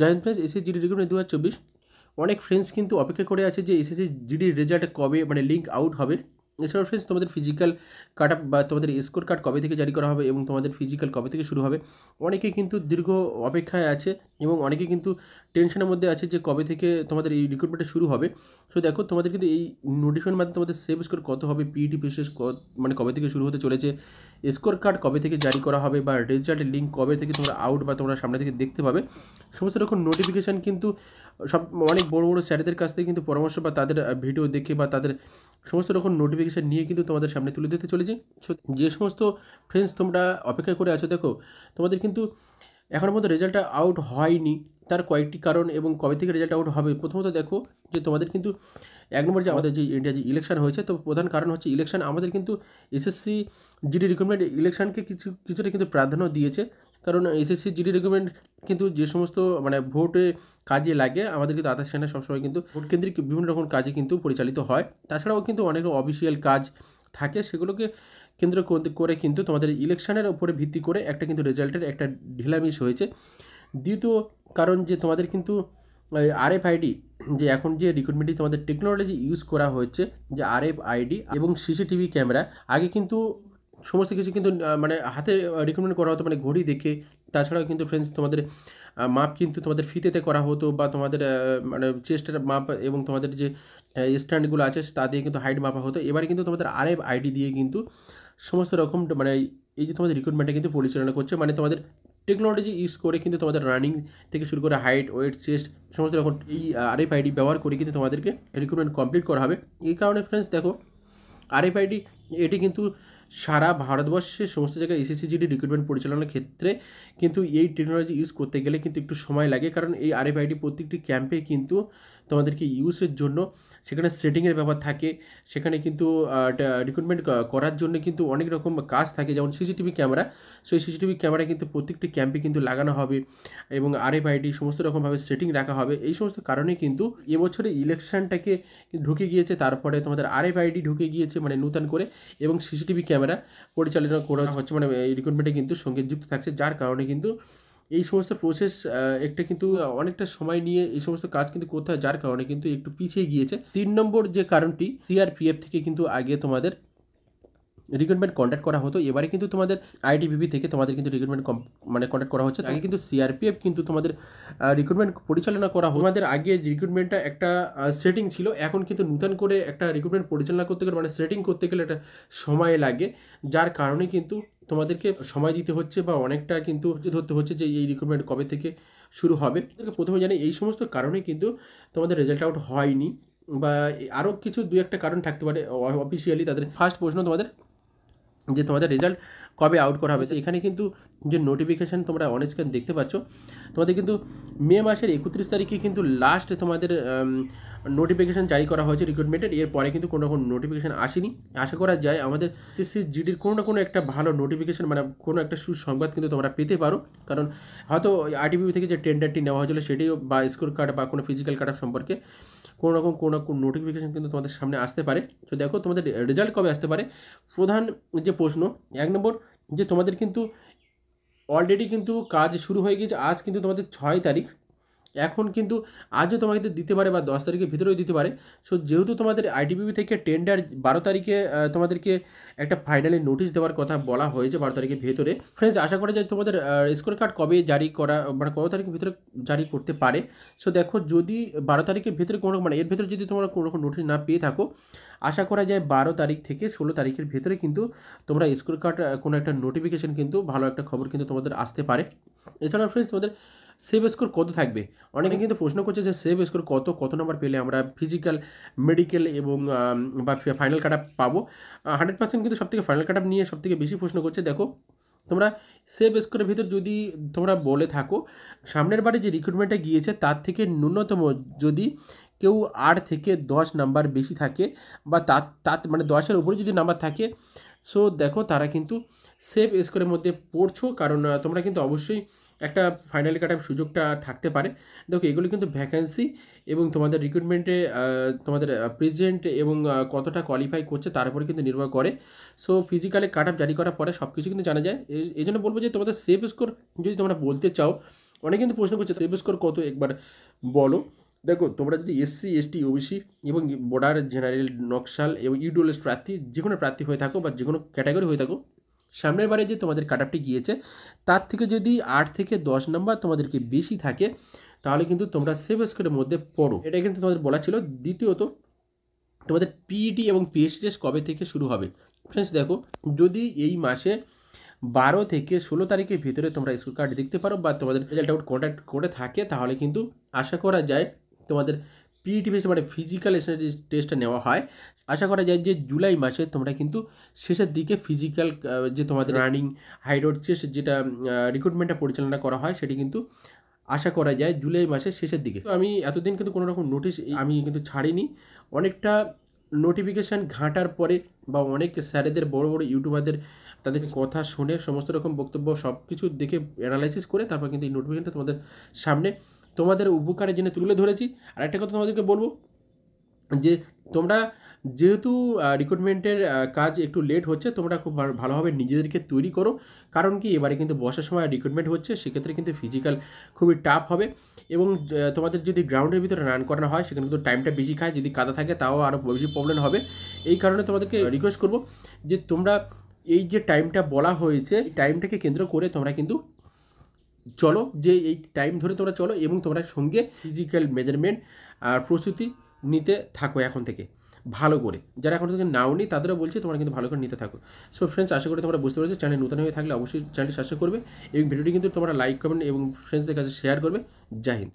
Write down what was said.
joint friends SSC GD result 2024 অনেক friends কিন্তু অপেক্ষায় করে আছে যে এসিসি জিডি রেজাল্ট কবে মানে লিংক আউট হবে এছাড়াও ফ্রেন্ডস তোমাদের ফিজিক্যাল কাট আপ বা তোমাদের স্কোর কার্ড কবে থেকে জারি করা হবে এবং তোমাদের ফিজিক্যাল কবে থেকে শুরু হবে অনেকে কিন্তু দীর্ঘ অপেক্ষায় আছে এবং অনেকে কিন্তু টেনশনের মধ্যে আছে যে কবে থেকে তোমাদের এই রিক্রুটমেন্টটা শুরু হবে সো দেখো তোমাদের কিন্তু এই নোটিফিকেশন মাধ্যমে তোমাদের সেভ স্কোর কত হবে পিইটি পেশেস e মানে কবে থেকে শুরু হতে চলেছে স্কোর কার্ড কবে থেকে জারি করা হবে বা রেজাল্ট লিঙ্ক কবে থেকে তোমরা আউট বা তোমরা সামনে থেকে দেখতে পাবে সমস্ত রকম নোটিফিকেশান কিন্তু সব অনেক বড় বড় স্যারদের কাছ থেকে কিন্তু পরামর্শ বা তাদের ভিডিও দেখে বা তাদের সমস্ত রকম নোটিফিকেশান নিয়ে কিন্তু তোমাদের সামনে তুলে দিতে চলেছি যে সমস্ত ফ্রেন্ডস তোমরা অপেক্ষা করে আছো দেখো তোমাদের কিন্তু এখনও পর্যন্ত রেজাল্টটা আউট হয়নি তার কয়েকটি কারণ এবং কবে থেকে রেজাল্ট আউট হবে প্রথমত দেখো যে তোমাদের কিন্তু এক নম্বর যে আমাদের যে ইন্ডিয়া যে ইলেকশন হয়েছে তো প্রধান কারণ হচ্ছে ইলেকশান আমাদের কিন্তু এসএসসি জিডি রিক্রুটমেন্ট ইলেকশানকে কিছু কিছুটা কিন্তু প্রাধান্য দিয়েছে কারণ এসএসসি জিডি রিক্রুটমেন্ট কিন্তু যে সমস্ত মানে ভোটে কাজে লাগে আমাদের কিন্তু আধার সেনা সবসময় কিন্তু ভোট কেন্দ্রিক বিভিন্ন রকম কাজে কিন্তু পরিচালিত হয় তাছাড়াও কিন্তু অনেক অফিসিয়াল কাজ থাকে সেগুলোকে কেন্দ্র করে কিন্তু তোমাদের ইলেকশনের উপরে ভিত্তি করে একটা কিন্তু রেজাল্টের একটা ঢিলামিস হয়েছে দ্বিতীয় কারণ যে তোমাদের কিন্তু আর এফ আইডি যে এখন যে রিক্রুটমেন্টে তোমাদের টেকনোলজি ইউজ করা হয়েছে যে আর এফ আইডি এবং সিসিটিভি ক্যামেরা আগে কিন্তু সমস্ত কিছু কিন্তু মানে হাতে রিকমেন্ড করা হতো মানে ঘড়ি দেখে তাছাড়াও কিন্তু ফ্রেন্ডস তোমাদের মাপ কিন্তু তোমাদের ফিতেতে করা হতো বা তোমাদের মানে চেস্টের মাপ এবং তোমাদের যে স্ট্যান্ডগুলো আছে তা দিয়ে কিন্তু হাইট মাপা হতো এবারে কিন্তু তোমাদের আর আইডি দিয়ে কিন্তু সমস্ত রকম মানে এই যে তোমাদের রিক্রুটমেন্টটা কিন্তু পরিচালনা করছে মানে তোমাদের টেকনোলজি ইউজ করে কিন্তু তোমাদের রানিং থেকে শুরু করে হাইট ওয়েট চেস্ট সমস্ত রকম এই আইডি ব্যবহার করে কিন্তু তোমাদেরকে রিক্রুটমেন্ট কমপ্লিট করা হবে এই কারণে ফ্রেন্ডস দেখো আইডি এটি কিন্তু সারা ভারতবর্ষে সমস্ত জায়গায় এসএসসিজিডি রিক্রুটমেন্ট পরিচালনার ক্ষেত্রে কিন্তু এই টেকনোলজি ইউজ করতে গেলে কিন্তু একটু সময় লাগে কারণ এই আরএফআইডি প্রত্যেকটি ক্যাম্পে কিন্তু তোমাদেরকে ইউজের জন্য সেখানে সেটিংয়ের ব্যাপার থাকে সেখানে কিন্তু রিক্রুটমেন্ট করার জন্য কিন্তু অনেক রকম কাজ থাকে যেমন সিসিটিভি ক্যামেরা সেই সিসিটিভি ক্যামেরা কিন্তু প্রত্যেকটি ক্যাম্পে কিন্তু লাগানো হবে এবং আর আরএফআইডি সমস্ত রকমভাবে সেটিং রাখা হবে এই সমস্ত কারণে কিন্তু এবছরে ইলেকশনটাকে ঢুকে গিয়েছে তারপরে তোমাদের আর আরএফআইডি ঢুকে গিয়েছে মানে নূতন করে এবং সিসিটিভি ক্যামেরা পরিচালনা করা হচ্ছে মানে রিক্রুটমেন্টে কিন্তু সঙ্গে যুক্ত থাকছে যার কারণে কিন্তু এই সমস্ত প্রসেস একটা কিন্তু অনেকটা সময় নিয়ে এই সমস্ত কাজ কিন্তু করতে হয় যার কারণে কিন্তু একটু পিছিয়ে গিয়েছে তিন নম্বর যে কারণটি সিআরপিএফ থেকে কিন্তু আগে তোমাদের রিক্রুটমেন্ট কন্ট্যাক্ট করা হতো এবারে কিন্তু তোমাদের আইটিভিপি থেকে তোমাদের কিন্তু রিক্রুটমেন্ট মানে কন্ট্যাক্ট করা হচ্ছে আগে কিন্তু সিআরপিএফ কিন্তু তোমাদের রিক্রুটমেন্ট পরিচালনা করা হতো তোমাদের আগে রিক্রুটমেন্টটা একটা সেটিং ছিল এখন কিন্তু নূতন করে একটা রিক্রুটমেন্ট পরিচালনা করতে গেলে মানে সেটিং করতে গেলে একটা সময় লাগে যার কারণে কিন্তু তোমাদেরকে সময় দিতে হচ্ছে বা অনেকটা কিন্তু ধরতে হচ্ছে যে এই রিক্রুটমেন্ট কবে থেকে শুরু হবে প্রথমে জানি এই সমস্ত কারণে কিন্তু তোমাদের রেজাল্ট আউট হয়নি বা আরও কিছু দু একটা কারণ থাকতে পারে অফিসিয়ালি তাদের ফার্স্ট প্রশ্ন তোমাদের যে তোমাদের রেজাল্ট কবে আউট করা হবে এখানে কিন্তু যে নোটিফিকেশান তোমরা অন স্ক্রিন দেখতে পাচ্ছ তোমাদের কিন্তু মে মাসের একত্রিশ তারিখে কিন্তু লাস্ট তোমাদের নোটিফিকেশান জারি করা হয়েছে রিক্রুটমেন্টের এরপরে কিন্তু কোনো রকম নোটিফিকেশান আসেনি আশা করা যায় আমাদের সিসিজিডির কোনো না কোনো একটা ভালো নোটিফিকেশান মানে কোনো একটা সুসংবাদ কিন্তু তোমরা পেতে পারো কারণ হয়তো আরটিপিউ থেকে যে টেন্ডারটি নেওয়া হয়েছিল সেটিও বা স্কোর কার্ড বা কোনো ফিজিক্যাল কার্ড সম্পর্কে কোনো রকম কোনো রকম নোটিফিকেশান কিন্তু তোমাদের সামনে আসতে পারে তো দেখো তোমাদের রেজাল্ট কবে আসতে পারে প্রধান যে প্রশ্ন এক নম্বর যে তোমাদের কিন্তু অলরেডি কিন্তু কাজ শুরু হয়ে গেছে আজ কিন্তু তোমাদের ছয় তারিখ এখন কিন্তু আজও তোমাকে দিতে পারে বা দশ তারিখের ভিতরেও দিতে পারে সো যেহেতু তোমাদের আইটিবিপি থেকে টেন্ডার বারো তারিখে তোমাদেরকে একটা ফাইনালি নোটিশ দেওয়ার কথা বলা হয়েছে বারো তারিখের ভেতরে ফ্রেন্ডস আশা করা যায় তোমাদের স্কোর কার্ড কবে জারি করা মানে কত তারিখের ভিতরে জারি করতে পারে সো দেখো যদি বারো তারিখের ভিতরে কোনো মানে এর ভেতরে যদি তোমরা কোনো রকম নোটিশ না পেয়ে থাকো আশা করা যায় বারো তারিখ থেকে ষোলো তারিখের ভেতরে কিন্তু তোমরা স্কোর কার্ড কোনো একটা নোটিফিকেশন কিন্তু ভালো একটা খবর কিন্তু তোমাদের আসতে পারে এছাড়া ফ্রেন্ডস তোমাদের সেভ স্কোর কত থাকবে অনেকে কিন্তু প্রশ্ন করছে যে সেভ স্কোর কত কত নাম্বার পেলে আমরা ফিজিক্যাল মেডিকেল এবং বা ফাইনাল কাট আপ পাবো হান্ড্রেড পার্সেন্ট কিন্তু সবথেকে ফাইনাল কাট আপ নিয়ে সবথেকে বেশি প্রশ্ন করছে দেখো তোমরা সেভ স্কোরের ভিতর যদি তোমরা বলে থাকো সামনের বারে যে রিক্রুটমেন্টটা গিয়েছে তার থেকে ন্যূনতম যদি কেউ আট থেকে দশ নাম্বার বেশি থাকে বা তার তার মানে দশের উপরে যদি নাম্বার থাকে সো দেখো তারা কিন্তু সেভ স্কোরের মধ্যে পড়ছো কারণ তোমরা কিন্তু অবশ্যই একটা ফাইনাল কাট সুযোগটা থাকতে পারে দেখো এগুলো কিন্তু ভ্যাকেন্সি এবং তোমাদের রিক্রুটমেন্টে তোমাদের প্রেজেন্ট এবং কতটা কোয়ালিফাই করছে তার উপরে কিন্তু নির্ভর করে সো ফিজিক্যালে কাট জারি করার পরে সব কিছু কিন্তু জানা যায় এই জন্য বলবো যে তোমাদের সেফ স্কোর যদি তোমরা বলতে চাও অনেকে কিন্তু প্রশ্ন করছে সেফ স্কোর কত একবার বলো দেখো তোমরা যদি এসসি এসটি ওবিসি এবং বর্ডার জেনারেল নকশাল এবং ইউডুয়ালিস্ট প্রার্থী যে কোনো প্রার্থী হয়ে থাকো বা যে কোনো ক্যাটাগরি হয়ে থাকো সামনের বারে যে তোমাদের কাট আপটি গিয়েছে তার থেকে যদি আট থেকে দশ নম্বর তোমাদেরকে বেশি থাকে তাহলে কিন্তু তোমরা সেভ স্কোরের মধ্যে পড়ো এটা কিন্তু তোমাদের বলা ছিল দ্বিতীয়ত তোমাদের পিইটি e এবং পিএসটি টেস্ট কবে থেকে শুরু হবে ফ্রেন্ডস দেখো যদি এই মাসে বারো থেকে ষোলো তারিখের ভিতরে তোমরা স্কুল কার্ড দেখতে পারো বা তোমাদের রেজাল্ট আউট কন্ট্যাক্ট করে থাকে তাহলে কিন্তু আশা করা যায় তোমাদের পিইটি বেস e মানে ফিজিক্যাল স্টাডি টেস্টটা নেওয়া হয় আশা করা যায় যে জুলাই মাসে তোমরা কিন্তু শেষের দিকে ফিজিক্যাল যে তোমাদের রানিং হাইডোর চেস্ট যেটা রিক্রুটমেন্টটা পরিচালনা করা হয় সেটি কিন্তু আশা করা যায় জুলাই মাসের শেষের দিকে তো আমি এতদিন কিন্তু কোনো রকম নোটিশ আমি কিন্তু ছাড়িনি অনেকটা নোটিফিকেশান ঘাঁটার পরে বা অনেক স্যারেদের বড় বড় ইউটিউবারদের তাদের কথা শুনে সমস্ত রকম বক্তব্য সব কিছু দেখে অ্যানালাইসিস করে তারপর কিন্তু এই নোটিফিকেশানটা তোমাদের সামনে তোমাদের উপকারের জন্য তুলে ধরেছি আর একটা কথা তোমাদেরকে বলবো যে তোমরা যেহেতু রিক্রুটমেন্টের কাজ একটু লেট হচ্ছে তোমরা খুব ভালোভাবে নিজেদেরকে তৈরি করো কারণ কি এবারে কিন্তু বসার সময় রিক্রুটমেন্ট হচ্ছে সেক্ষেত্রে কিন্তু ফিজিক্যাল খুবই টাফ হবে এবং তোমাদের যদি গ্রাউন্ডের ভিতরে রান করানো হয় সেখানে কিন্তু টাইমটা বেশি খায় যদি কাদা থাকে তাও আরও বেশি প্রবলেম হবে এই কারণে তোমাদেরকে রিকোয়েস্ট করবো যে তোমরা এই যে টাইমটা বলা হয়েছে টাইমটাকে কেন্দ্র করে তোমরা কিন্তু চলো যে এই টাইম ধরে তোমরা চলো এবং তোমরা সঙ্গে ফিজিক্যাল মেজারমেন্ট আর প্রস্তুতি নিতে থাকো এখন থেকে ভালো করে যারা এখন থেকে নাও নি তাদেরও বলছে তোমরা কিন্তু ভালো করে নিতে থাকো সো ফ্রেন্ডস আশা করি তোমরা বুঝতে পারছো চ্যানেল নতুন হয়ে থাকলে অবশ্যই চ্যানেলটি সাবস্ক্রাইব করবে এবং ভিডিওটি কিন্তু তোমরা লাইক কমেন্ট এবং ফ্রেন্ডসদের কাছে শেয়ার করবে জাহিন হিন্দ